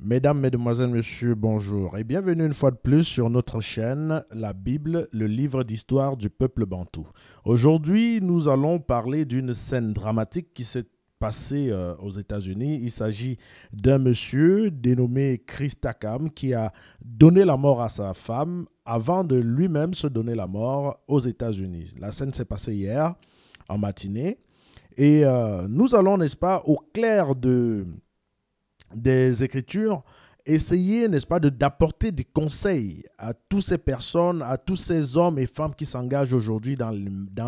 Mesdames, Mesdemoiselles, Messieurs, bonjour et bienvenue une fois de plus sur notre chaîne La Bible, le livre d'histoire du peuple bantou. Aujourd'hui, nous allons parler d'une scène dramatique qui s'est passée euh, aux États-Unis. Il s'agit d'un monsieur dénommé Chris Takam qui a donné la mort à sa femme avant de lui-même se donner la mort aux États-Unis. La scène s'est passée hier en matinée et euh, nous allons, n'est-ce pas, au clair de des Écritures, essayer, n'est-ce pas, d'apporter des conseils à toutes ces personnes, à tous ces hommes et femmes qui s'engagent aujourd'hui dans,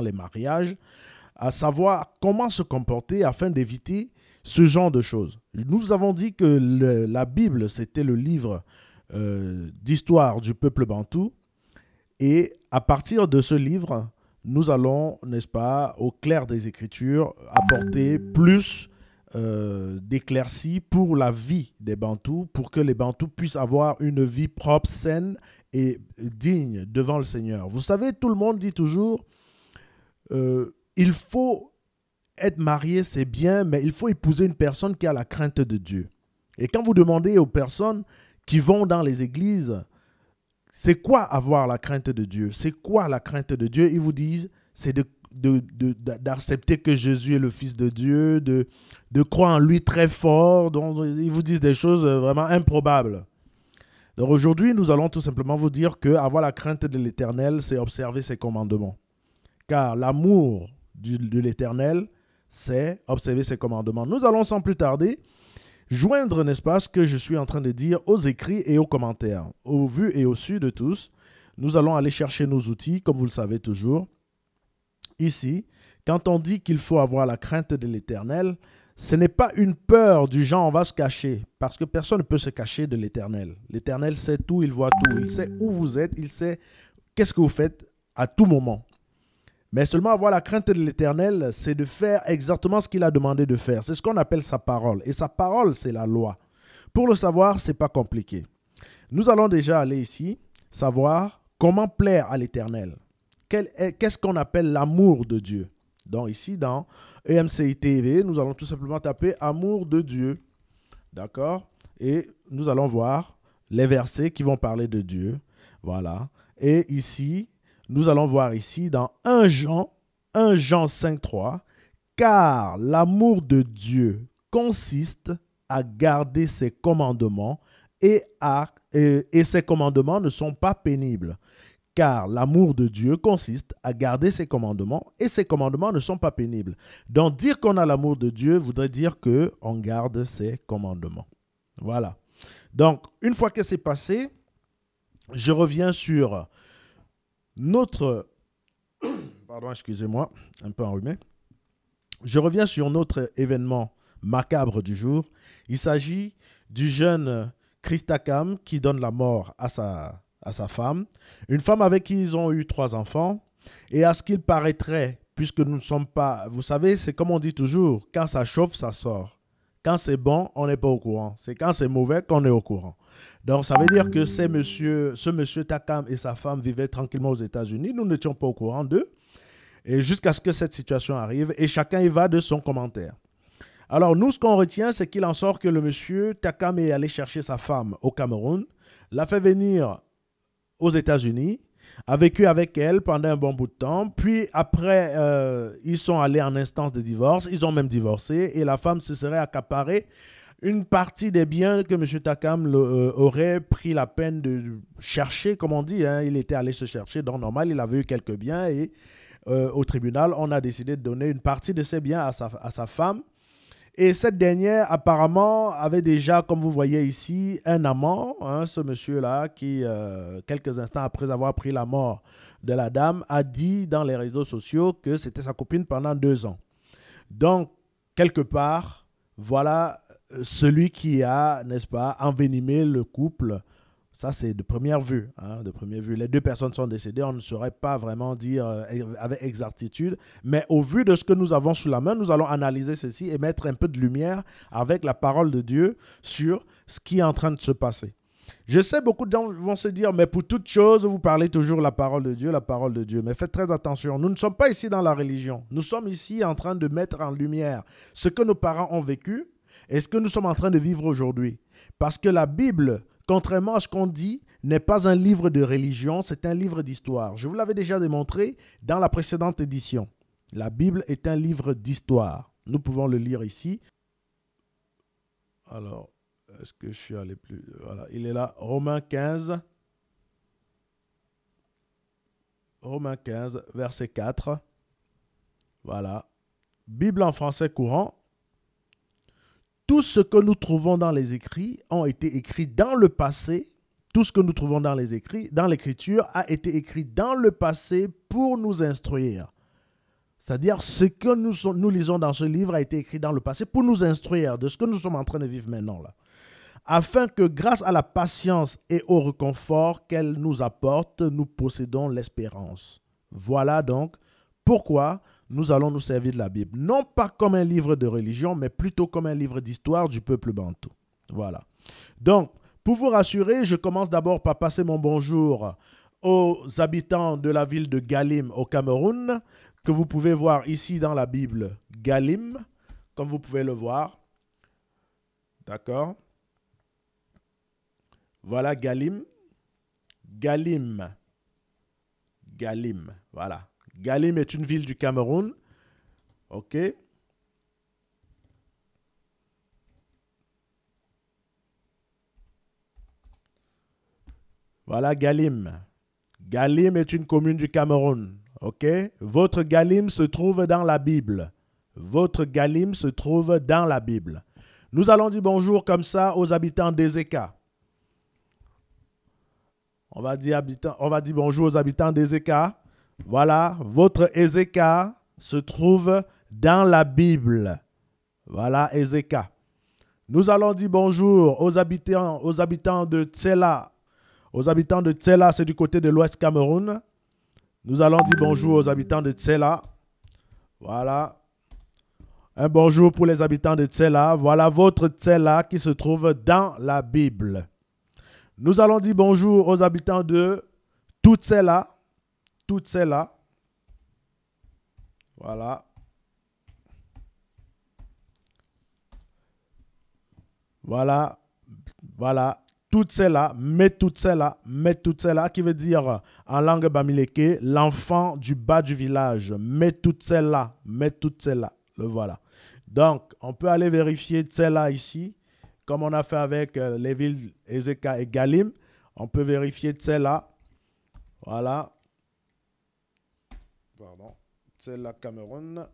les mariages, à savoir comment se comporter afin d'éviter ce genre de choses. Nous avons dit que la Bible, c'était le livre euh, d'histoire du peuple bantou. Et à partir de ce livre, nous allons, n'est-ce pas, au clair des Écritures, apporter plus euh, d'éclaircies pour la vie des Bantous, pour que les Bantous puissent avoir une vie propre, saine et digne devant le Seigneur. Vous savez, tout le monde dit toujours, euh, il faut être marié, c'est bien, mais il faut épouser une personne qui a la crainte de Dieu. Et quand vous demandez aux personnes qui vont dans les églises, c'est quoi avoir la crainte de Dieu C'est quoi la crainte de Dieu Ils vous disent, c'est de d'accepter de, d'accepter que Jésus est le Fils de Dieu, de, de croire en lui très fort. dont ils vous disent des choses euh, vraiment improbables. Donc aujourd'hui, nous allons tout simplement vous dire que avoir la crainte de l'Éternel, c'est observer ses commandements. Car l'amour de l'Éternel, c'est observer ses commandements. Nous allons sans plus tarder joindre, n'est-ce pas, ce que je suis en train de dire aux écrits et aux commentaires, aux vues et aux su de tous. Nous allons aller chercher nos outils, comme vous le savez toujours. Ici, quand on dit qu'il faut avoir la crainte de l'Éternel, ce n'est pas une peur du genre on va se cacher, parce que personne ne peut se cacher de l'Éternel. L'Éternel sait tout, il voit tout, il sait où vous êtes, il sait qu'est-ce que vous faites à tout moment. Mais seulement avoir la crainte de l'Éternel, c'est de faire exactement ce qu'il a demandé de faire. C'est ce qu'on appelle sa parole. Et sa parole, c'est la loi. Pour le savoir, ce n'est pas compliqué. Nous allons déjà aller ici, savoir comment plaire à l'Éternel qu'est-ce qu'on appelle l'amour de Dieu. Donc ici, dans EMCI TV, nous allons tout simplement taper amour de Dieu. D'accord Et nous allons voir les versets qui vont parler de Dieu. Voilà. Et ici, nous allons voir ici dans 1 Jean, 1 Jean 5, 3, car l'amour de Dieu consiste à garder ses commandements et ses commandements ne sont pas pénibles car l'amour de Dieu consiste à garder ses commandements et ses commandements ne sont pas pénibles. Donc dire qu'on a l'amour de Dieu voudrait dire que on garde ses commandements. Voilà. Donc une fois que c'est passé, je reviens sur notre pardon, excusez-moi, un peu enrhumé. Je reviens sur notre événement macabre du jour. Il s'agit du jeune Christakam qui donne la mort à sa à sa femme, une femme avec qui ils ont eu trois enfants, et à ce qu'il paraîtrait, puisque nous ne sommes pas... Vous savez, c'est comme on dit toujours, quand ça chauffe, ça sort. Quand c'est bon, on n'est pas au courant. C'est quand c'est mauvais qu'on est au courant. Donc, ça veut dire que monsieur, ce monsieur Takam et sa femme vivaient tranquillement aux États-Unis. Nous n'étions pas au courant d'eux. Et jusqu'à ce que cette situation arrive, et chacun y va de son commentaire. Alors, nous, ce qu'on retient, c'est qu'il en sort que le monsieur Takam est allé chercher sa femme au Cameroun, l'a fait venir aux États-Unis, a vécu avec elle pendant un bon bout de temps, puis après, euh, ils sont allés en instance de divorce, ils ont même divorcé, et la femme se serait accaparée une partie des biens que M. Takam euh, aurait pris la peine de chercher, comme on dit. Hein. il était allé se chercher dans normal, il avait eu quelques biens et euh, au tribunal, on a décidé de donner une partie de ses biens à sa, à sa femme et cette dernière, apparemment, avait déjà, comme vous voyez ici, un amant, hein, ce monsieur-là, qui, euh, quelques instants après avoir pris la mort de la dame, a dit dans les réseaux sociaux que c'était sa copine pendant deux ans. Donc, quelque part, voilà euh, celui qui a, n'est-ce pas, envenimé le couple ça, c'est de première vue. Hein, de première vue. Les deux personnes sont décédées, on ne saurait pas vraiment dire euh, avec exactitude. Mais au vu de ce que nous avons sous la main, nous allons analyser ceci et mettre un peu de lumière avec la parole de Dieu sur ce qui est en train de se passer. Je sais, beaucoup de gens vont se dire, mais pour toute chose, vous parlez toujours la parole de Dieu, la parole de Dieu. Mais faites très attention, nous ne sommes pas ici dans la religion. Nous sommes ici en train de mettre en lumière ce que nos parents ont vécu et ce que nous sommes en train de vivre aujourd'hui. Parce que la Bible contrairement à ce qu'on dit, n'est pas un livre de religion, c'est un livre d'histoire. Je vous l'avais déjà démontré dans la précédente édition. La Bible est un livre d'histoire. Nous pouvons le lire ici. Alors, est-ce que je suis allé plus... Voilà, il est là, Romains 15. Romains 15, verset 4. Voilà. Bible en français courant, tout ce que nous trouvons dans les écrits ont été écrits dans le passé. Tout ce que nous trouvons dans les écrits, dans l'écriture, a été écrit dans le passé pour nous instruire. C'est-à-dire, ce que nous, nous, lisons dans ce livre a été écrit dans le passé pour nous instruire de ce que nous sommes en train de vivre maintenant. Là. Afin que, grâce à la patience et au reconfort qu'elle nous apporte, nous possédons l'espérance. Voilà donc pourquoi nous allons nous servir de la Bible. Non pas comme un livre de religion, mais plutôt comme un livre d'histoire du peuple bantou. Voilà. Donc, pour vous rassurer, je commence d'abord par passer mon bonjour aux habitants de la ville de Galim au Cameroun, que vous pouvez voir ici dans la Bible Galim, comme vous pouvez le voir. D'accord Voilà Galim. Galim. Galim. Voilà. Galim est une ville du Cameroun. OK. Voilà Galim. Galim est une commune du Cameroun. OK Votre Galim se trouve dans la Bible. Votre Galim se trouve dans la Bible. Nous allons dire bonjour comme ça aux habitants d'Ezeka. On va dire, on va dire bonjour aux habitants d'Ezeka. Voilà, votre Ézéka se trouve dans la Bible. Voilà, Ézéka. Nous allons dire bonjour aux habitants, aux habitants de Tsela. Aux habitants de Tsela, c'est du côté de l'Ouest Cameroun. Nous allons dire bonjour aux habitants de Tsela. Voilà. Un bonjour pour les habitants de Tsela. Voilà votre Tsela qui se trouve dans la Bible. Nous allons dire bonjour aux habitants de Tsela toutes celles-là. Voilà. Voilà. Voilà. Toutes celles-là, mais toutes celles-là, mais toutes celles-là, qui veut dire euh, en langue bamileke, l'enfant du bas du village, mais toutes celles-là, mais toutes celles-là. Le voilà. Donc, on peut aller vérifier celles là ici, comme on a fait avec euh, les villes Ezeka et Galim. On peut vérifier celles là Voilà. Pardon. C'est la Cameroun.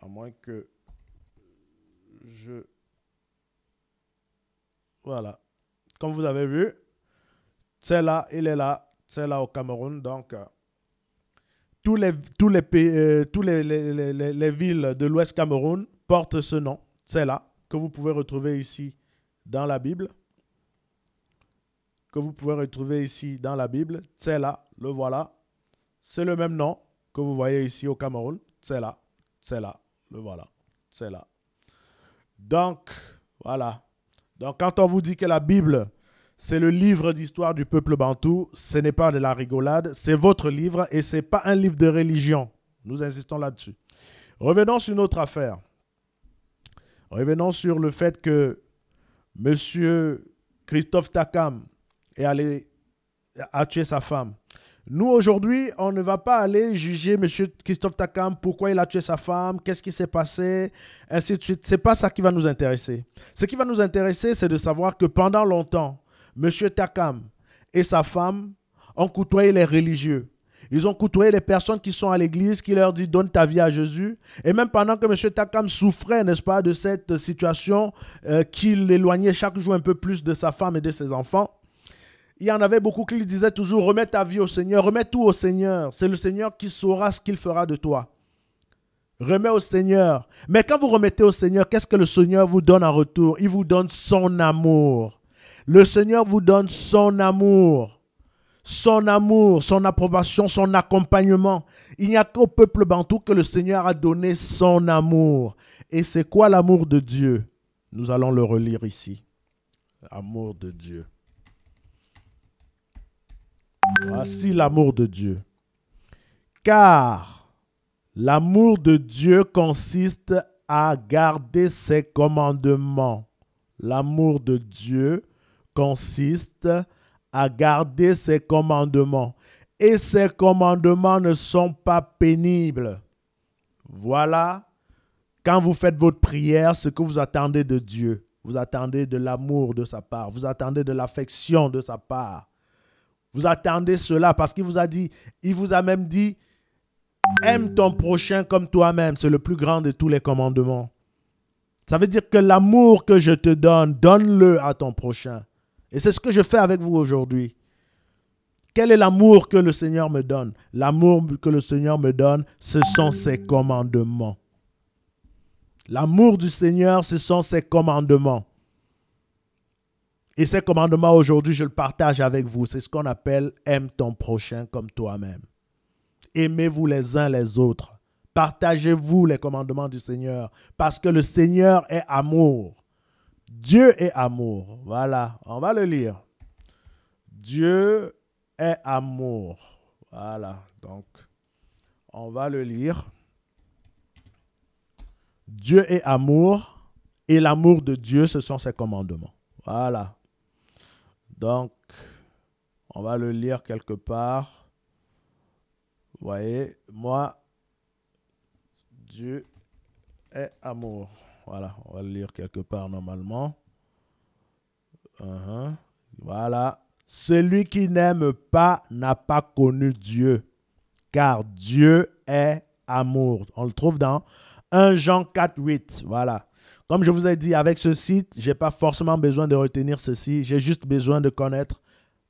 À moins que je... Voilà. Comme vous avez vu, c'est là, il est là, c'est là au Cameroun. Donc, euh, tous les, tous les, euh, tous les, les, villes de l'Ouest Cameroun portent ce nom, c'est là, que vous pouvez retrouver ici dans la Bible. Que vous pouvez retrouver ici dans la Bible, c'est là, le voilà, c'est le même nom que vous voyez ici au Cameroun. C'est là, c'est là, le voilà, c'est là. Donc, voilà. Donc, quand on vous dit que la Bible, c'est le livre d'histoire du peuple bantou, ce n'est pas de la rigolade, c'est votre livre et ce n'est pas un livre de religion. Nous insistons là-dessus. Revenons sur une autre affaire. Revenons sur le fait que M. Christophe Takam est allé, a tué sa femme. Nous, aujourd'hui, on ne va pas aller juger M. Christophe Takam, pourquoi il a tué sa femme, qu'est-ce qui s'est passé, ainsi de suite. Ce n'est pas ça qui va nous intéresser. Ce qui va nous intéresser, c'est de savoir que pendant longtemps, M. Takam et sa femme ont côtoyé les religieux. Ils ont côtoyé les personnes qui sont à l'église, qui leur dit donne ta vie à Jésus. Et même pendant que M. Takam souffrait, n'est-ce pas, de cette situation qu'il euh, qui l'éloignait chaque jour un peu plus de sa femme et de ses enfants, il y en avait beaucoup qui disaient toujours remets ta vie au Seigneur, remets tout au Seigneur. C'est le Seigneur qui saura ce qu'il fera de toi. Remets au Seigneur. Mais quand vous remettez au Seigneur, qu'est-ce que le Seigneur vous donne en retour Il vous donne son amour. Le Seigneur vous donne son amour. Son amour, son approbation, son accompagnement. Il n'y a qu'au peuple bantou que le Seigneur a donné son amour. Et c'est quoi l'amour de Dieu Nous allons le relire ici. Amour de Dieu. Voici ah, l'amour de Dieu. Car l'amour de Dieu consiste à garder ses commandements. L'amour de Dieu consiste à garder ses commandements. Et ses commandements ne sont pas pénibles. Voilà, quand vous faites votre prière, ce que vous attendez de Dieu. Vous attendez de l'amour de sa part. Vous attendez de l'affection de sa part. Vous attendez cela parce qu'il vous a dit, il vous a même dit, aime ton prochain comme toi-même. C'est le plus grand de tous les commandements. Ça veut dire que l'amour que je te donne, donne-le à ton prochain. Et c'est ce que je fais avec vous aujourd'hui. Quel est l'amour que le Seigneur me donne L'amour que le Seigneur me donne, ce sont ses commandements. L'amour du Seigneur, ce sont ses commandements. Et ces commandements, aujourd'hui, je le partage avec vous. C'est ce qu'on appelle aime ton prochain comme toi-même. Aimez-vous les uns les autres. Partagez-vous les commandements du Seigneur, parce que le Seigneur est amour. Dieu est amour. Voilà, on va le lire. Dieu est amour. Voilà, donc, on va le lire. Dieu est amour, et l'amour de Dieu, ce sont ses commandements. Voilà. Donc, on va le lire quelque part. Vous voyez, moi, Dieu est amour. Voilà, on va le lire quelque part normalement. Uh-huh. Voilà. Celui qui n'aime pas n'a pas connu Dieu, car Dieu est amour. On le trouve dans 1 Jean 4, 8. Voilà. Comme je vous ai dit, avec ce site, je n'ai pas forcément besoin de retenir ceci. J'ai juste besoin de connaître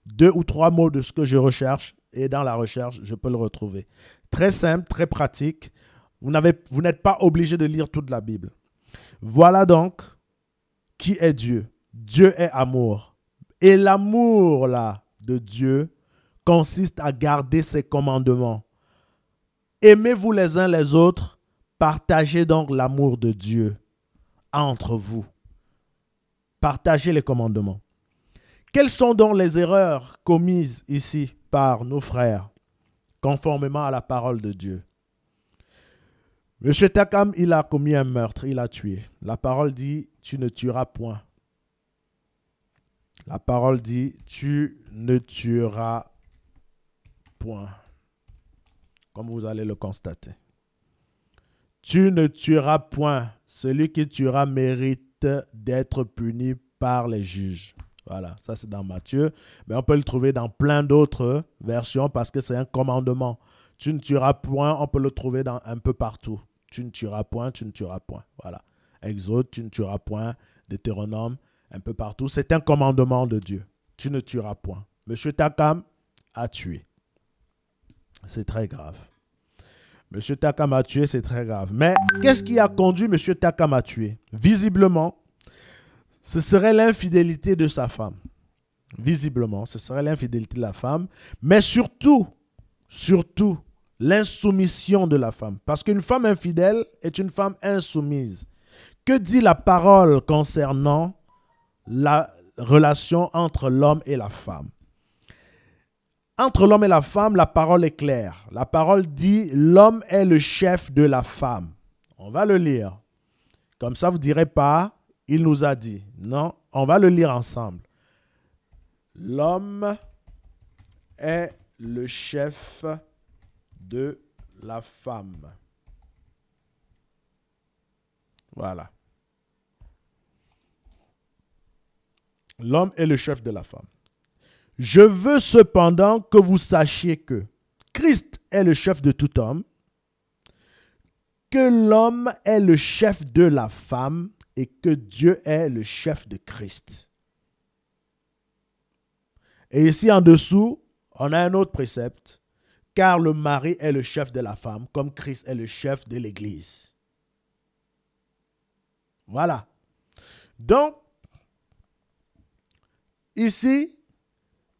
deux ou trois mots de ce que je recherche. Et dans la recherche, je peux le retrouver. Très simple, très pratique. Vous n'êtes pas obligé de lire toute la Bible. Voilà donc qui est Dieu. Dieu est amour. Et l'amour, là, de Dieu consiste à garder ses commandements. Aimez-vous les uns les autres, partagez donc l'amour de Dieu entre vous. Partagez les commandements. Quelles sont donc les erreurs commises ici par nos frères, conformément à la parole de Dieu Monsieur Takam, il a commis un meurtre, il a tué. La parole dit, tu ne tueras point. La parole dit, tu ne tueras point. Comme vous allez le constater. Tu ne tueras point. Celui qui tuera mérite d'être puni par les juges. Voilà, ça c'est dans Matthieu. Mais on peut le trouver dans plein d'autres versions parce que c'est un commandement. Tu ne tueras point, on peut le trouver dans un peu partout. Tu ne tueras point, tu ne tueras point. Voilà. Exode, tu ne tueras point. Deutéronome, un peu partout. C'est un commandement de Dieu. Tu ne tueras point. Monsieur Takam a tué. C'est très grave. M. Takam a tué, c'est très grave. Mais qu'est-ce qui a conduit M. Takam à Visiblement, ce serait l'infidélité de sa femme. Visiblement, ce serait l'infidélité de la femme. Mais surtout, surtout, l'insoumission de la femme. Parce qu'une femme infidèle est une femme insoumise. Que dit la parole concernant la relation entre l'homme et la femme entre l'homme et la femme, la parole est claire. La parole dit, l'homme est le chef de la femme. On va le lire. Comme ça, vous ne direz pas, il nous a dit. Non, on va le lire ensemble. L'homme est le chef de la femme. Voilà. L'homme est le chef de la femme. Je veux cependant que vous sachiez que Christ est le chef de tout homme, que l'homme est le chef de la femme et que Dieu est le chef de Christ. Et ici en dessous, on a un autre précepte, car le mari est le chef de la femme, comme Christ est le chef de l'Église. Voilà. Donc, ici,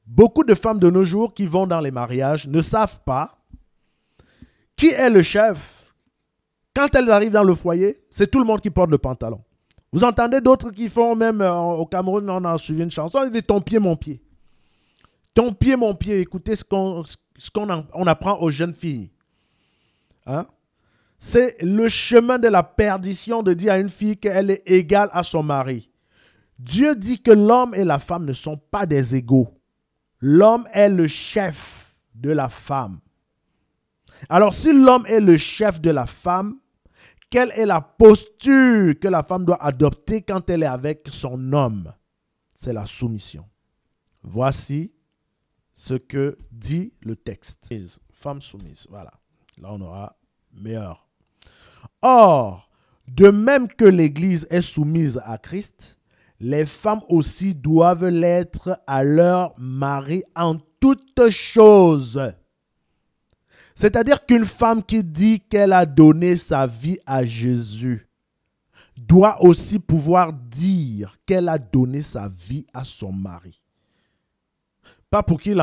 Beaucoup de femmes de nos jours qui vont dans les mariages ne savent pas qui est le chef. Quand elles arrivent dans le foyer, c'est tout le monde qui porte le pantalon. Vous entendez d'autres qui font, même euh, au Cameroun, on a suivi une chanson, il dit ton pied, mon pied. Ton pied, mon pied, écoutez ce qu'on apprend aux jeunes filles. Hein? C'est le chemin de la perdition de dire à une fille qu'elle est égale à son mari. Dieu dit que l'homme et la femme ne sont pas des égaux l'homme est le chef de la femme. Alors si l'homme est le chef de la femme, quelle est la posture que la femme doit adopter quand elle est avec son homme C'est la soumission. Voici ce que dit le texte. Femme soumise, voilà. Là, on aura meilleur. Or, de même que l'Église est soumise à Christ, les femmes aussi doivent l'être à leur mari en toutes choses. C'est-à-dire qu'une femme qui dit qu'elle a donné sa vie à Jésus doit aussi pouvoir dire qu'elle a donné sa vie à son mari. Pas pour qu'il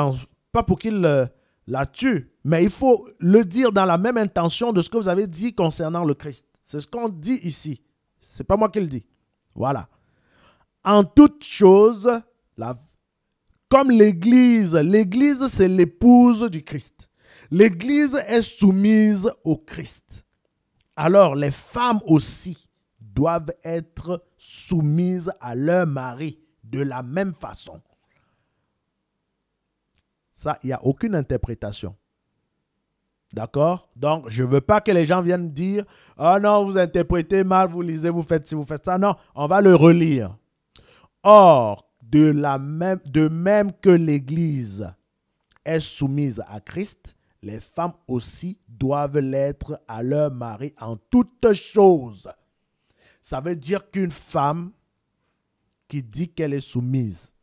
pas pour qu'il euh, la tue, mais il faut le dire dans la même intention de ce que vous avez dit concernant le Christ. C'est ce qu'on dit ici. C'est pas moi qui le dis. Voilà en toute chose, comme l'Église, l'Église c'est l'épouse du Christ. L'Église est soumise au Christ. Alors les femmes aussi doivent être soumises à leur mari de la même façon. Ça, il n'y a aucune interprétation. D'accord Donc, je ne veux pas que les gens viennent dire Oh non, vous interprétez mal, vous lisez, vous faites ci, vous faites ça. Non, on va le relire. Or, de, la même, de même que l'Église est soumise à Christ, les femmes aussi doivent l'être à leur mari en toutes choses. Ça veut dire qu'une femme qui dit qu'elle est soumise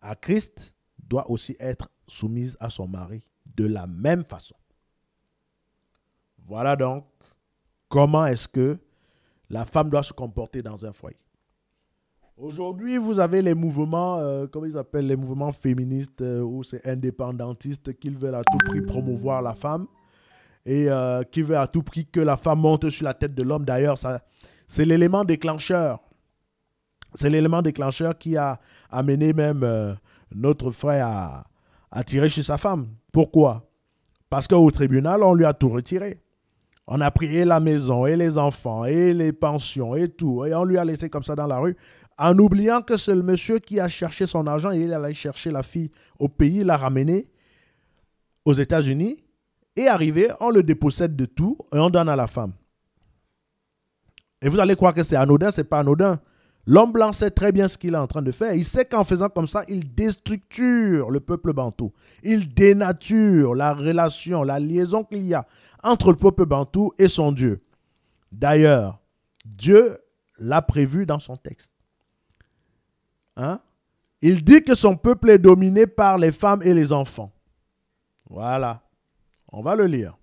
à Christ doit aussi être soumise à son mari de la même façon. Voilà donc comment est-ce que la femme doit se comporter dans un foyer. Aujourd'hui, vous avez les mouvements, euh, comment ils appellent, les mouvements féministes euh, ou c'est indépendantistes qui veulent à tout prix promouvoir la femme et euh, qui veulent à tout prix que la femme monte sur la tête de l'homme. D'ailleurs, c'est l'élément déclencheur. C'est l'élément déclencheur qui a amené même notre frère à, tirer chez sa femme. Pourquoi Parce qu'au tribunal, on lui a tout retiré. On a pris et la maison, et les enfants, et les pensions, et tout. Et on lui a laissé comme ça dans la rue en oubliant que c'est le monsieur qui a cherché son argent et il allait chercher la fille au pays, l'a ramenée aux États-Unis et arrivé, on le dépossède de tout et on donne à la femme. Et vous allez croire que c'est anodin, c'est pas anodin. L'homme blanc sait très bien ce qu'il est en train de faire. Il sait qu'en faisant comme ça, il déstructure le peuple bantou. Il dénature la relation, la liaison qu'il y a entre le peuple bantou et son Dieu. D'ailleurs, Dieu l'a prévu dans son texte. Hein? Il dit que son peuple est dominé par les femmes et les enfants. Voilà. On va le lire.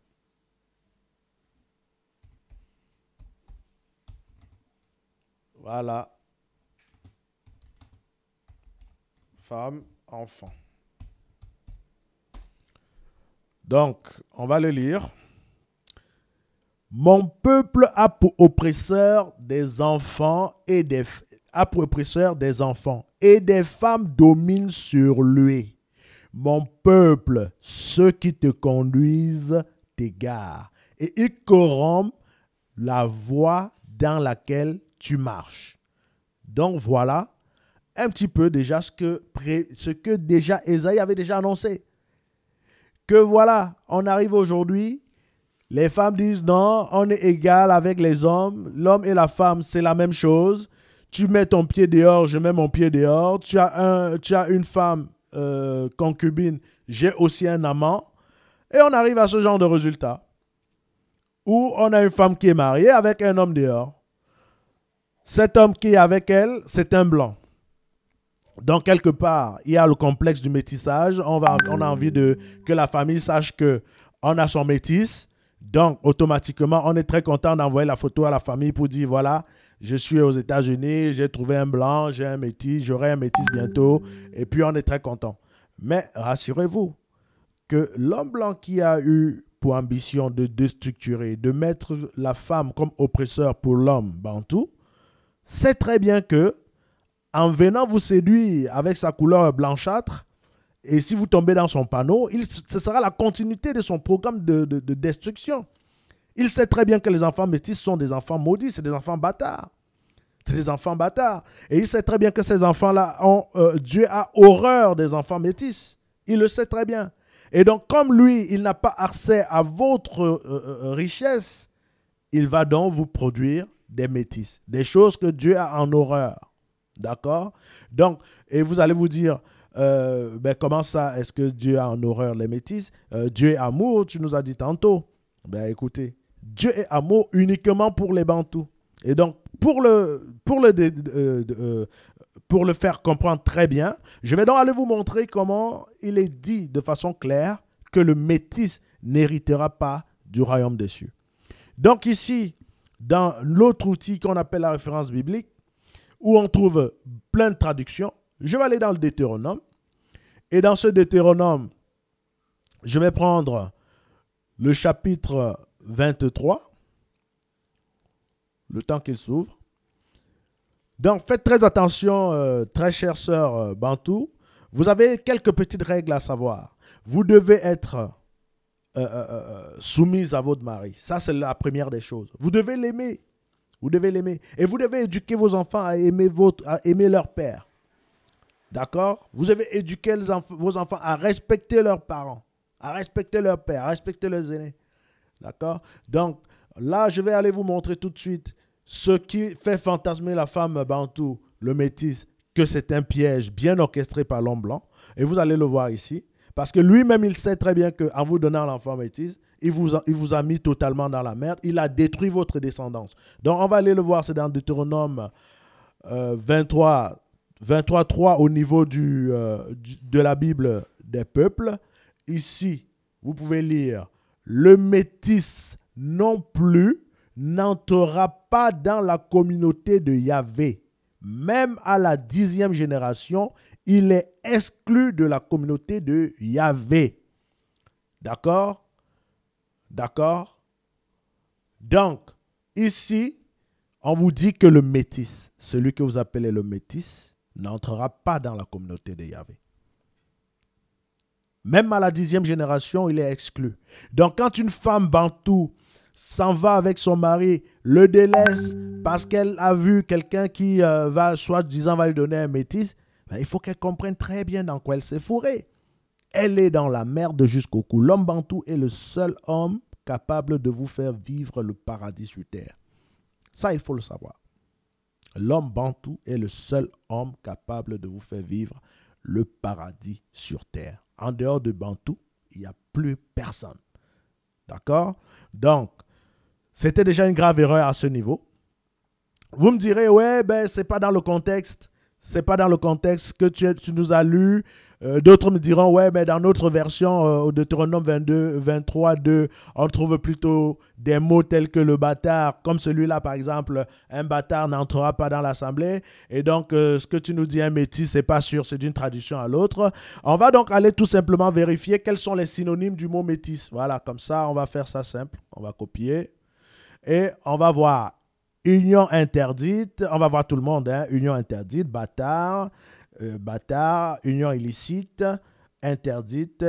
Voilà. Femmes, enfants. Donc, on va le lire. Mon peuple a pour oppresseur des enfants et des, appropriateur des enfants, et des femmes dominent sur lui. Mon peuple, ceux qui te conduisent t'égarent, et ils corrompent la voie dans laquelle tu marches. Donc voilà un petit peu déjà ce que, ce que déjà Esaïe avait déjà annoncé. Que voilà, on arrive aujourd'hui, les femmes disent non, on est égal avec les hommes, l'homme et la femme, c'est la même chose tu mets ton pied dehors, je mets mon pied dehors, tu as, un, tu as une femme euh, concubine, j'ai aussi un amant, et on arrive à ce genre de résultat, où on a une femme qui est mariée avec un homme dehors. Cet homme qui est avec elle, c'est un blanc. Donc, quelque part, il y a le complexe du métissage. On, on a envie de, que la famille sache que on a son métisse. Donc, automatiquement, on est très content d'envoyer la photo à la famille pour dire, voilà, je suis aux États-Unis, j'ai trouvé un blanc, j'ai un métis, j'aurai un métis bientôt, et puis on est très content. Mais rassurez-vous que l'homme blanc qui a eu pour ambition de déstructurer, de mettre la femme comme oppresseur pour l'homme bantou, sait très bien que en venant vous séduire avec sa couleur blanchâtre, et si vous tombez dans son panneau, ce sera la continuité de son programme de destruction. Il sait très bien que les enfants métis sont des enfants maudits, c'est des enfants bâtards. C'est des enfants bâtards. Et il sait très bien que ces enfants-là ont. Euh, Dieu a horreur des enfants métis. Il le sait très bien. Et donc, comme lui, il n'a pas accès à votre euh, euh, richesse, il va donc vous produire des métis, des choses que Dieu a en horreur. D'accord Donc, et vous allez vous dire, ben, comment ça, est-ce que Dieu a en horreur les métis Dieu est amour, tu nous as dit tantôt. Ben écoutez, Dieu est amour uniquement pour les Bantous. Et donc, pour le, pour le, euh, euh, pour le faire comprendre très bien, je vais donc aller vous montrer comment il est dit de façon claire que le métis n'héritera pas du royaume des cieux. Donc ici, dans l'autre outil qu'on appelle la référence biblique, où on trouve plein de traductions, je vais aller dans le Deutéronome. Et dans ce Deutéronome, je vais prendre le chapitre 23, le temps qu'il s'ouvre. Donc faites très attention, euh, très chère sœur euh, Bantou. Vous avez quelques petites règles à savoir. Vous devez être euh, soumise à votre mari. Ça, c'est la première des choses. Vous devez l'aimer. Vous devez l'aimer. Et vous devez éduquer vos enfants à aimer, votre, à aimer leur père. D'accord Vous devez éduquer vos enfants à respecter leurs parents, à respecter leur père, à respecter leurs aînés. D'accord Donc, là, je vais aller vous montrer tout de suite ce qui fait fantasmer la femme bantou, le métis, que c'est un piège bien orchestré par l'homme blanc. Et vous allez le voir ici. Parce que lui-même, il sait très bien qu'en vous donnant l'enfant métis, il vous, a, mis totalement dans la merde. Il a détruit votre descendance. Donc, on va aller le voir. C'est dans Deutéronome euh, 23, au niveau euh, de la Bible des peuples. Ici, vous pouvez lire le métis non plus n'entrera pas dans la communauté de Yahvé. Même à la dixième génération, il est exclu de la communauté de Yahvé. D'accord D'accord Donc, ici, on vous dit que le métis, celui que vous appelez le métis, n'entrera pas dans la communauté de Yahvé. Même à la dixième génération, il est exclu. Donc quand une femme bantou s'en va avec son mari, le délaisse parce qu'elle a vu quelqu'un qui euh, va, soit disant va lui donner un métis, ben, il faut qu'elle comprenne très bien dans quoi elle s'est fourrée. Elle est dans la merde jusqu'au cou. L'homme bantou est le seul homme capable de vous faire vivre le paradis sur terre. Ça, il faut le savoir. L'homme bantou est le seul homme capable de vous faire vivre le paradis sur terre en dehors de Bantou, il n'y a plus personne. D'accord Donc, c'était déjà une grave erreur à ce niveau. Vous me direz, ouais, ben, c'est pas dans le contexte. C'est pas dans le contexte que tu nous as lu. Euh, d'autres me diront, ouais, mais dans notre version, euh, au Deutéronome 22, 23, 2, on trouve plutôt des mots tels que le bâtard, comme celui-là, par exemple, un bâtard n'entrera pas dans l'assemblée. Et donc, euh, ce que tu nous dis, un métis, c'est pas sûr, c'est d'une tradition à l'autre. On va donc aller tout simplement vérifier quels sont les synonymes du mot métis. Voilà, comme ça, on va faire ça simple. On va copier. Et on va voir union interdite. On va voir tout le monde, hein? union interdite, bâtard, euh, bâtard, union illicite, interdite,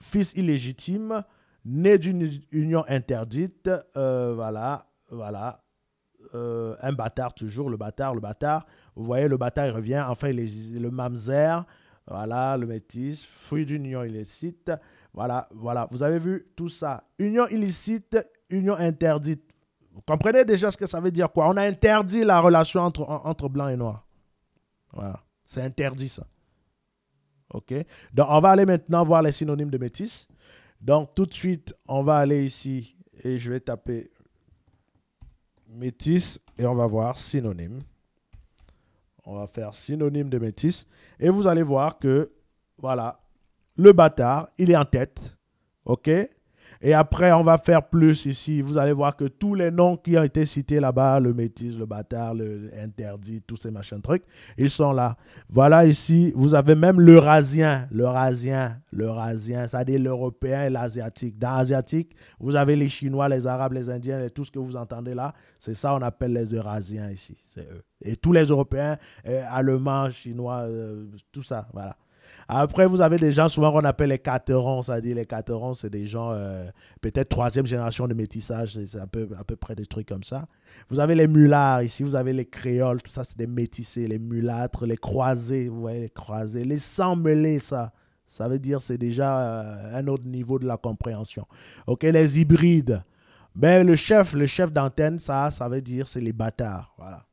fils illégitime, né d'une union interdite, euh, voilà, voilà, euh, un bâtard toujours, le bâtard, le bâtard. Vous voyez, le bâtard, il revient, enfin, il le mamzer, voilà, le métis, fruit d'une union illicite, voilà, voilà. Vous avez vu tout ça. Union illicite, union interdite. Vous comprenez déjà ce que ça veut dire, quoi. On a interdit la relation entre, entre blanc et noir. Voilà. C'est interdit, ça. OK Donc, on va aller maintenant voir les synonymes de métis. Donc, tout de suite, on va aller ici et je vais taper métis et on va voir synonyme. On va faire synonyme de métis. Et vous allez voir que, voilà, le bâtard, il est en tête. OK et après, on va faire plus ici. Vous allez voir que tous les noms qui ont été cités là-bas, le métis, le bâtard, le interdit, tous ces machins trucs, ils sont là. Voilà ici, vous avez même l'eurasien, l'eurasien, l'eurasien, c'est-à-dire l'européen et l'asiatique. Dans l'asiatique, vous avez les Chinois, les Arabes, les Indiens et tout ce que vous entendez là. C'est ça, on appelle les eurasiens ici. C'est eux. Et tous les Européens, euh, Allemands, Chinois, euh, tout ça. Voilà. Après, vous avez des gens souvent qu'on appelle les caterons. c'est-à-dire les caterons, c'est des gens euh, peut-être troisième génération de métissage, c'est à peu, près des trucs comme ça. Vous avez les mulards ici, vous avez les créoles, tout ça, c'est des métissés, les mulâtres, les croisés, vous voyez, les croisés, les sans mêlés, ça. Ça veut dire c'est déjà euh, un autre niveau de la compréhension. OK, les hybrides. Ben, le chef, le chef d'antenne, ça, ça veut dire c'est les bâtards. Voilà.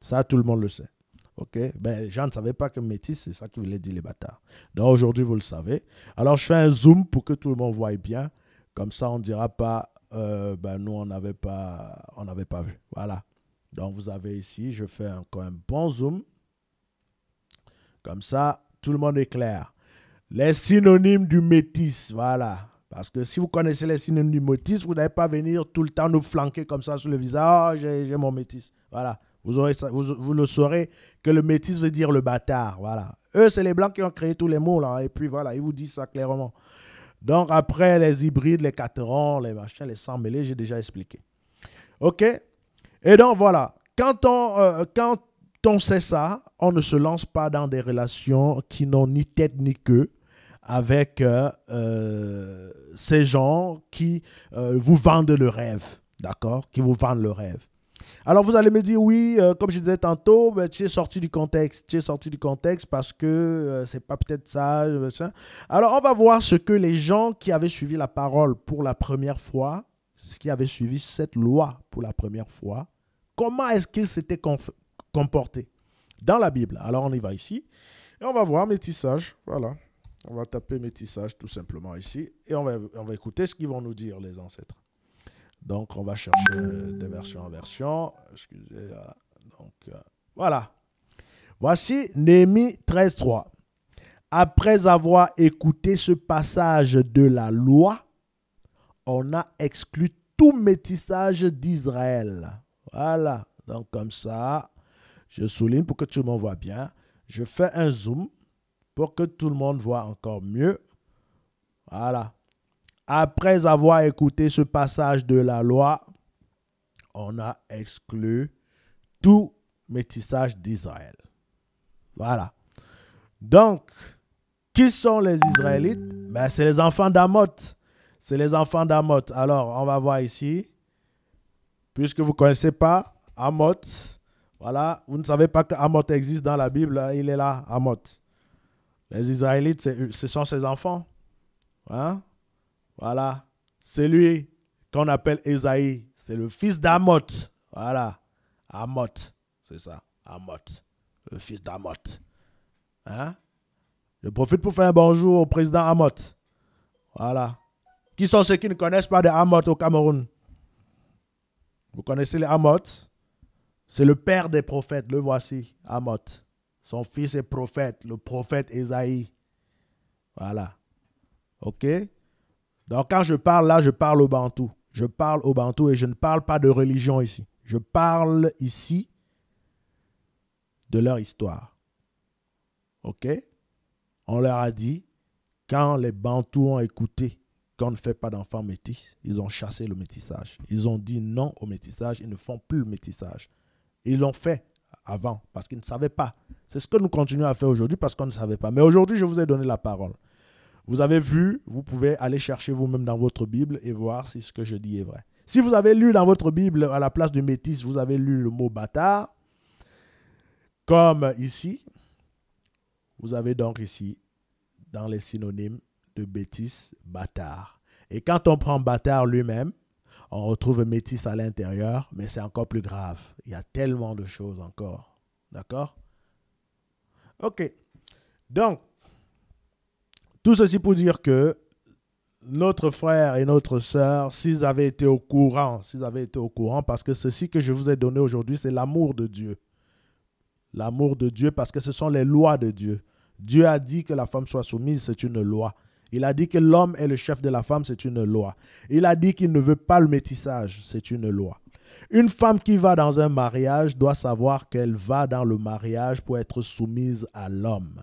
Ça, tout le monde le sait. Ok ben, gens ne savais pas que métis, c'est ça qui voulait dire les bâtards. Donc aujourd'hui, vous le savez. Alors je fais un zoom pour que tout le monde voie bien. Comme ça, on ne dira pas, euh, ben, nous, on n'avait pas, pas vu. Voilà. Donc vous avez ici, je fais encore un bon zoom. Comme ça, tout le monde est clair. Les synonymes du métis, voilà. Parce que si vous connaissez les synonymes du métis, vous n'allez pas venir tout le temps nous flanquer comme ça sur le visage. Oh, j'ai mon métis. Voilà. Vous, aurez, vous, le saurez que le métis veut dire le bâtard. Voilà. Eux, c'est les blancs qui ont créé tous les mots, là. Et puis voilà, ils vous disent ça clairement. Donc après, les hybrides, les caterons, les machins, les sans mêlés, j'ai déjà expliqué. OK Et donc voilà, quand on, euh, quand on sait ça, on ne se lance pas dans des relations qui n'ont ni tête ni queue avec euh, euh, ces gens qui vous vendent le rêve, d'accord Qui vous vendent le rêve. Alors vous allez me dire, oui, euh, comme je disais tantôt, ben, tu es sorti du contexte. Tu es sorti du contexte parce que ce euh, c'est pas peut-être ça, euh, Alors on va voir ce que les gens qui avaient suivi la parole pour la première fois, ce qui avait suivi cette loi pour la première fois, comment est-ce qu'ils s'étaient comportés dans la Bible. Alors on y va ici. Et on va voir métissage. Voilà. On va taper métissage tout simplement ici. Et on va, on va écouter ce qu'ils vont nous dire, les ancêtres. Donc, on va chercher de version en version. Excusez. Euh, donc, euh, voilà. Voici Néhémie 13.3. Après avoir écouté ce passage de la loi, on a exclu tout métissage d'Israël. Voilà. Donc, comme ça, je souligne pour que tout le monde voit bien. Je fais un zoom pour que tout le monde voit encore mieux. Voilà. Après avoir écouté ce passage de la loi, on a exclu tout métissage d'Israël. Voilà. Donc, qui sont les Israélites ben, C'est les enfants d'Amot. C'est les enfants d'amoth Alors, on va voir ici. Puisque vous ne connaissez pas Amot, voilà, vous ne savez pas qu'Amot existe dans la Bible, hein, il est là, Amot. Les Israélites, ce sont ses enfants. Hein? Voilà. C'est lui qu'on appelle Esaïe. C'est le fils d'Amot. Voilà. Amot. C'est ça. Amot. Le fils d'Amot. Hein? Je profite pour faire un bonjour au président Amot. Voilà. Qui sont ceux qui ne connaissent pas de Amot au Cameroun Vous connaissez les Amot C'est le père des prophètes. Le voici, Amot. Son fils est prophète, le prophète Esaïe. Voilà. OK donc quand je parle là, je parle aux Bantous. Je parle aux Bantous et je ne parle pas de religion ici. Je parle ici de leur histoire. OK On leur a dit, quand les Bantous ont écouté qu'on ne fait pas d'enfants métis, ils ont chassé le métissage. Ils ont dit non au métissage, ils ne font plus le métissage. Ils l'ont fait avant parce qu'ils ne savaient pas. C'est ce que nous continuons à faire aujourd'hui parce qu'on ne savait pas. Mais aujourd'hui, je vous ai donné la parole. Vous avez vu, vous pouvez aller chercher vous-même dans votre Bible et voir si ce que je dis est vrai. Si vous avez lu dans votre Bible, à la place de métis, vous avez lu le mot bâtard, comme ici, vous avez donc ici, dans les synonymes de bêtise, bâtard. Et quand on prend bâtard lui-même, on retrouve métis à l'intérieur, mais c'est encore plus grave. Il y a tellement de choses encore. D'accord Ok. Donc, tout ceci pour dire que notre frère et notre sœur, s'ils avaient été au courant, s'ils avaient été au courant, parce que ceci que je vous ai donné aujourd'hui, c'est l'amour de Dieu. L'amour de Dieu, parce que ce sont les lois de Dieu. Dieu a dit que la femme soit soumise, c'est une loi. Il a dit que l'homme est le chef de la femme, c'est une loi. Il a dit qu'il ne veut pas le métissage, c'est une loi. Une femme qui va dans un mariage doit savoir qu'elle va dans le mariage pour être soumise à l'homme.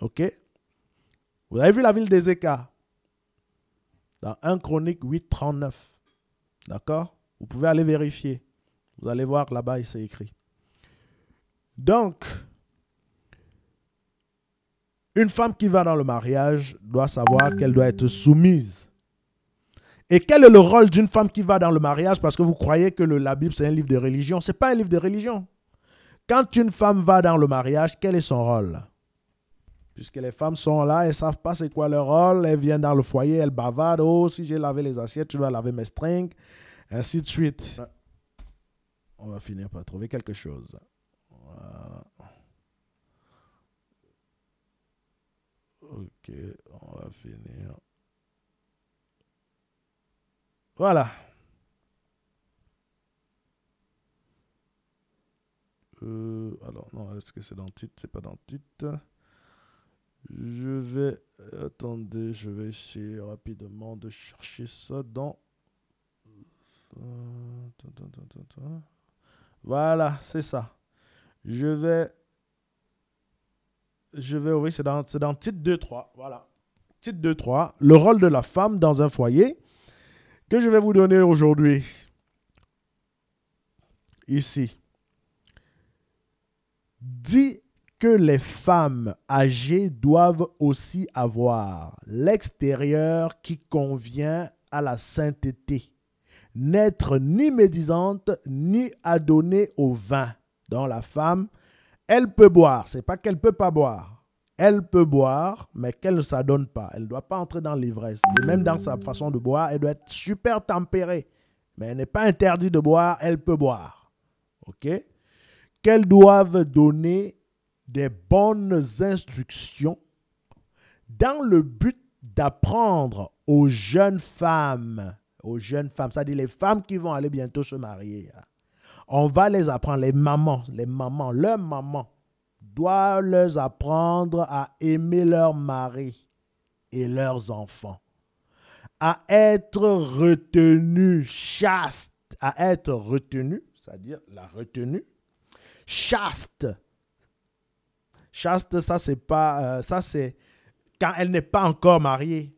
OK vous avez vu la ville des écarts Dans 1 Chronique 8, 39. D'accord Vous pouvez aller vérifier. Vous allez voir là-bas, il s'est écrit. Donc, une femme qui va dans le mariage doit savoir qu'elle doit être soumise. Et quel est le rôle d'une femme qui va dans le mariage Parce que vous croyez que le, la Bible, c'est un livre de religion. Ce n'est pas un livre de religion. Quand une femme va dans le mariage, quel est son rôle Puisque les femmes sont là, elles ne savent pas c'est quoi leur rôle, elles viennent dans le foyer, elles bavardent, oh si j'ai lavé les assiettes, tu dois laver mes strings, ainsi de suite. On va finir par trouver quelque chose. Voilà. Ok, on va finir. Voilà. Euh, alors, non, est-ce que c'est dans le titre C'est pas dans le titre. Je vais... Euh, attendez, je vais essayer rapidement de chercher ça dans... Euh, voilà, c'est ça. Je vais... Je vais ouvrir, c'est dans, dans titre 2-3. Voilà. Titre 2-3, le rôle de la femme dans un foyer que je vais vous donner aujourd'hui. Ici. Dix que les femmes âgées doivent aussi avoir, l'extérieur qui convient à la sainteté, n'être ni médisante ni adonnée au vin. Dans la femme, elle peut boire, c'est pas qu'elle peut pas boire. Elle peut boire, mais qu'elle ne s'adonne pas. Elle doit pas entrer dans l'ivresse. Et même dans sa façon de boire, elle doit être super tempérée. Mais elle n'est pas interdite de boire, elle peut boire. OK Qu'elles doivent donner des bonnes instructions dans le but d'apprendre aux jeunes femmes, aux jeunes femmes, c'est-à-dire les femmes qui vont aller bientôt se marier. Hein. On va les apprendre, les mamans, les mamans, leurs mamans doivent les apprendre à aimer leur mari et leurs enfants, à être retenus chastes, à être retenus, c'est-à-dire la retenue, chaste Chaste, ça c'est pas, euh, ça c'est quand elle n'est pas encore mariée,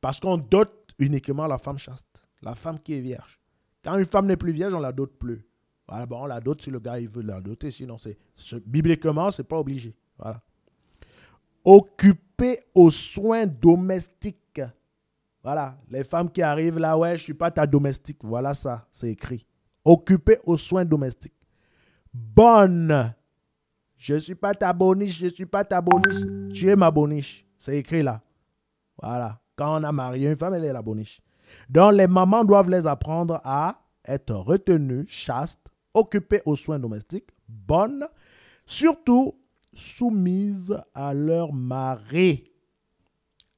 parce qu'on dote uniquement la femme chaste, la femme qui est vierge. Quand une femme n'est plus vierge, on la dote plus. Voilà, bon, on la dote si le gars il veut la doter, sinon c'est bibliquement c'est pas obligé. Voilà. Occupée aux soins domestiques. Voilà, les femmes qui arrivent là, ouais, je suis pas ta domestique. Voilà ça, c'est écrit. Occupée aux soins domestiques. Bonne je ne suis pas ta boniche, je ne suis pas ta boniche. Tu es ma boniche. C'est écrit là. Voilà. Quand on a marié une femme, elle est la boniche. Donc les mamans doivent les apprendre à être retenues, chastes, occupées aux soins domestiques, bonnes, surtout soumises à leur mari,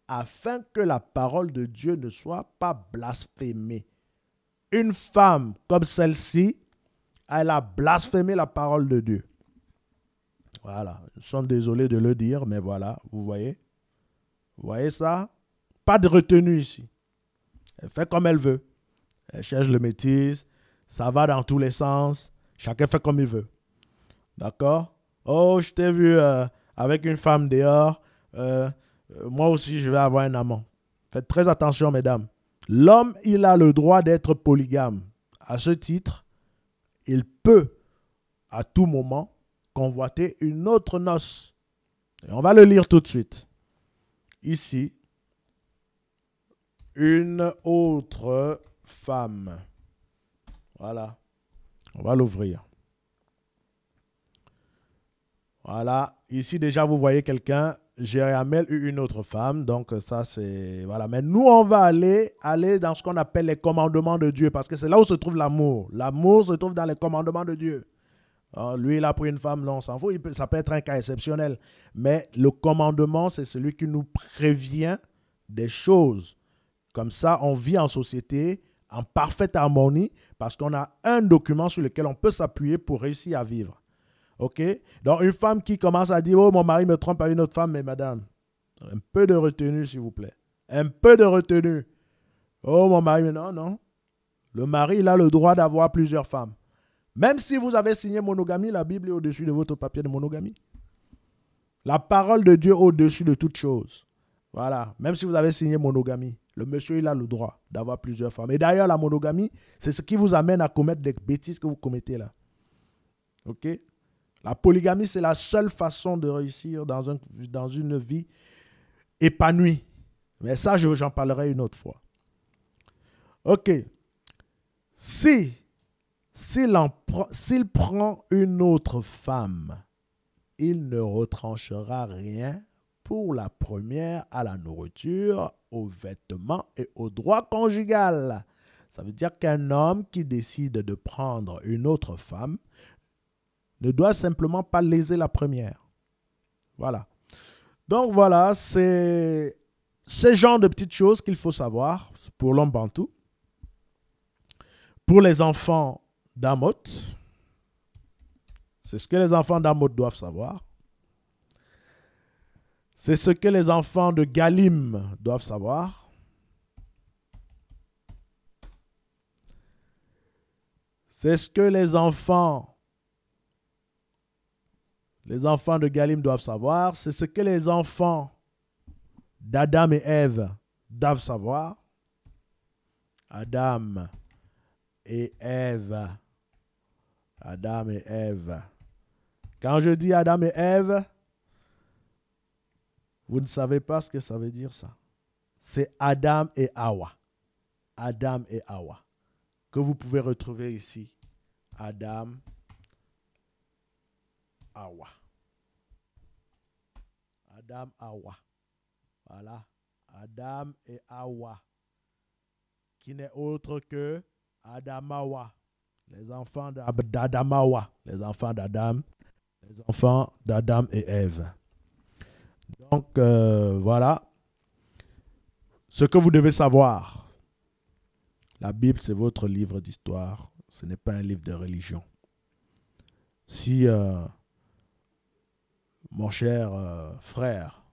afin que la parole de Dieu ne soit pas blasphémée. Une femme comme celle-ci, elle a blasphémé la parole de Dieu. Voilà, nous sommes désolés de le dire, mais voilà, vous voyez. Vous voyez ça Pas de retenue ici. Elle fait comme elle veut. Elle cherche le métis, ça va dans tous les sens, chacun fait comme il veut. D'accord Oh, je t'ai vu euh, avec une femme dehors, euh, euh, moi aussi je vais avoir un amant. Faites très attention, mesdames. L'homme, il a le droit d'être polygame. À ce titre, il peut, à tout moment, convoiter une autre noce. Et on va le lire tout de suite. Ici, une autre femme. Voilà. On va l'ouvrir. Voilà. Ici, déjà, vous voyez quelqu'un. Jérémel eut une autre femme. Donc, ça, c'est. Voilà. Mais nous, on va aller, aller dans ce qu'on appelle les commandements de Dieu. Parce que c'est là où se trouve l'amour. L'amour se trouve dans les commandements de Dieu. Hein, lui, il a pris une femme, non, s'en ça peut être un cas exceptionnel. Mais le commandement, c'est celui qui nous prévient des choses. Comme ça, on vit en société en parfaite harmonie parce qu'on a un document sur lequel on peut s'appuyer pour réussir à vivre. OK Donc, une femme qui commence à dire Oh, mon mari me trompe avec une autre femme, mais madame, un peu de retenue, s'il vous plaît. Un peu de retenue. Oh, mon mari, non, non. Le mari, il a le droit d'avoir plusieurs femmes. Même si vous avez signé monogamie, la Bible est au-dessus de votre papier de monogamie. La parole de Dieu au-dessus de toute chose. Voilà. Même si vous avez signé monogamie, le monsieur, il a le droit d'avoir plusieurs femmes. Et d'ailleurs, la monogamie, c'est ce qui vous amène à commettre des bêtises que vous commettez là. OK La polygamie, c'est la seule façon de réussir dans, un, dans une vie épanouie. Mais ça, j'en parlerai une autre fois. OK. Si s'il prend une autre femme, il ne retranchera rien pour la première à la nourriture, aux vêtements et aux droits conjugal. Ça veut dire qu'un homme qui décide de prendre une autre femme ne doit simplement pas léser la première. Voilà. Donc voilà, c'est ce genre de petites choses qu'il faut savoir pour l'homme bantou. Pour les enfants, d'Amoth. C'est ce que les enfants d'Amot doivent savoir. C'est ce que les enfants de Galim doivent savoir. C'est ce que les enfants les enfants de Galim doivent savoir, c'est ce que les enfants d'Adam et Ève doivent savoir. Adam et Ève Adam et Ève. Quand je dis Adam et Ève, vous ne savez pas ce que ça veut dire ça. C'est Adam et Hawa. Adam et Hawa. Que vous pouvez retrouver ici. Adam, Hawa. Adam, Hawa. Voilà. Adam et Hawa. Qui n'est autre que Adam Awa les enfants d'Adamawa, les enfants d'Adam, les enfants d'Adam et Ève. Donc euh, voilà ce que vous devez savoir. La Bible, c'est votre livre d'histoire, ce n'est pas un livre de religion. Si euh, mon cher euh, frère,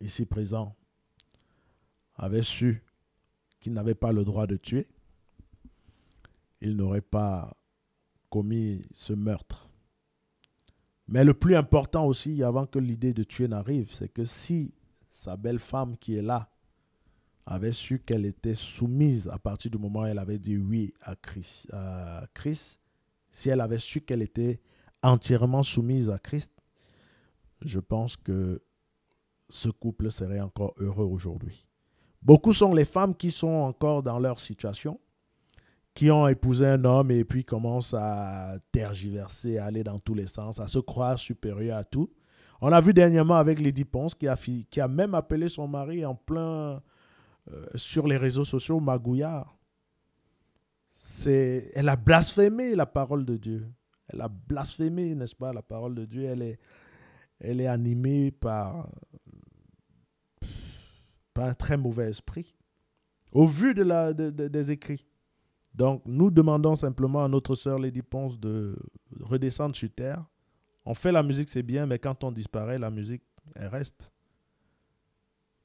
ici présent, avait su qu'il n'avait pas le droit de tuer, il n'aurait pas commis ce meurtre. Mais le plus important aussi, avant que l'idée de tuer n'arrive, c'est que si sa belle-femme qui est là avait su qu'elle était soumise à partir du moment où elle avait dit oui à Christ, si elle avait su qu'elle était entièrement soumise à Christ, je pense que ce couple serait encore heureux aujourd'hui. Beaucoup sont les femmes qui sont encore dans leur situation qui ont épousé un homme et puis commencent à tergiverser, à aller dans tous les sens, à se croire supérieur à tout. On a vu dernièrement avec Lady Ponce qui a, qui a même appelé son mari en plein euh, sur les réseaux sociaux magouillard. C'est, elle a blasphémé la parole de Dieu. Elle a blasphémé, n'est-ce pas, la parole de Dieu. Elle est, elle est animée par, par un très mauvais esprit. Au vu de la, des écrits. Donc nous demandons simplement à notre sœur Lady Ponce de redescendre sur Terre. On fait la musique, c'est bien, mais quand on disparaît, la musique, elle reste.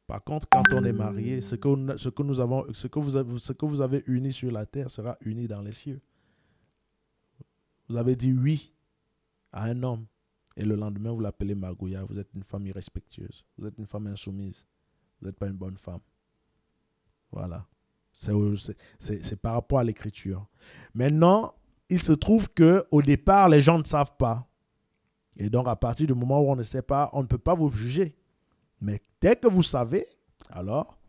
Par contre, quand on est marié, ce que, ce que, nous avons, ce, que vous avez, ce que vous avez uni sur la terre sera uni dans les cieux. Vous avez dit oui à un homme et le lendemain, vous l'appelez Magouya. Vous êtes une femme irrespectueuse. Vous êtes une femme insoumise. Vous n'êtes pas une bonne femme. Voilà. C'est par rapport à l'écriture. Maintenant, il se trouve que au départ, les gens ne savent pas. Et donc, à partir du moment où on ne sait pas, on ne peut pas vous juger. Mais dès que vous savez, alors,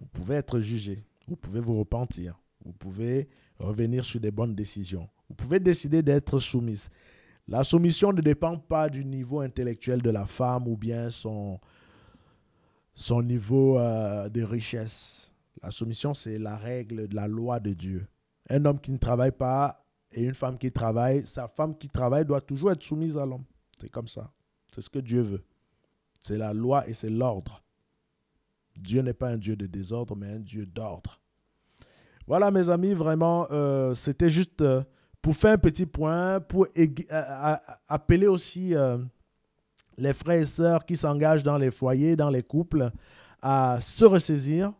vous pouvez être jugé. Vous pouvez vous repentir. Vous pouvez revenir sur des bonnes décisions. Vous pouvez décider d'être soumise. La soumission ne dépend pas du niveau intellectuel de la femme ou bien son, son niveau euh, de richesse la soumission, c'est la règle de la loi de Dieu. Un homme qui ne travaille pas et une femme qui travaille, sa femme qui travaille doit toujours être soumise à l'homme. C'est comme ça. C'est ce que Dieu veut. C'est la loi et c'est l'ordre. Dieu n'est pas un Dieu de désordre, mais un Dieu d'ordre. Voilà mes amis, vraiment, euh, c'était juste euh, pour faire un petit point, pour appeler aussi euh, les frères et sœurs qui s'engagent dans les foyers, dans les couples, à se ressaisir,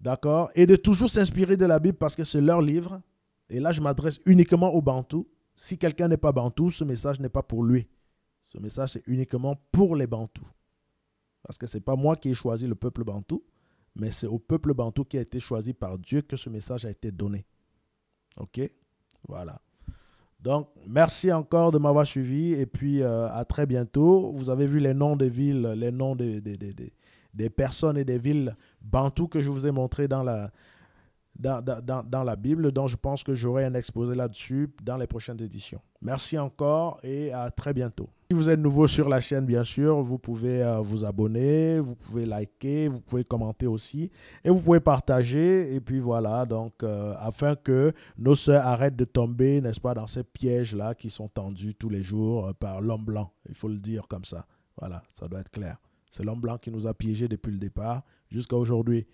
D'accord Et de toujours s'inspirer de la Bible parce que c'est leur livre. Et là, je m'adresse uniquement aux Bantous. Si quelqu'un n'est pas Bantou, ce message n'est pas pour lui. Ce message, c'est uniquement pour les Bantous. Parce que ce n'est pas moi qui ai choisi le peuple Bantou, mais c'est au peuple Bantou qui a été choisi par Dieu que ce message a été donné. OK Voilà. Donc, merci encore de m'avoir suivi et puis euh, à très bientôt. Vous avez vu les noms des villes, les noms des des personnes et des villes bantou que je vous ai montrées dans la, dans, dans, dans, la Bible. dont je pense que j'aurai un exposé là-dessus dans les prochaines éditions. Merci encore et à très bientôt. Si vous êtes nouveau sur la chaîne, bien sûr, vous pouvez euh, vous abonner, vous pouvez liker, vous pouvez commenter aussi et vous pouvez partager. Et puis voilà, donc, euh, afin que nos sœurs arrêtent de tomber, n'est-ce pas, dans ces pièges-là qui sont tendus tous les jours euh, par l'homme blanc. Il faut le dire comme ça. Voilà, ça doit être clair. C'est l'homme blanc qui nous a piégés depuis le départ jusqu'à aujourd'hui.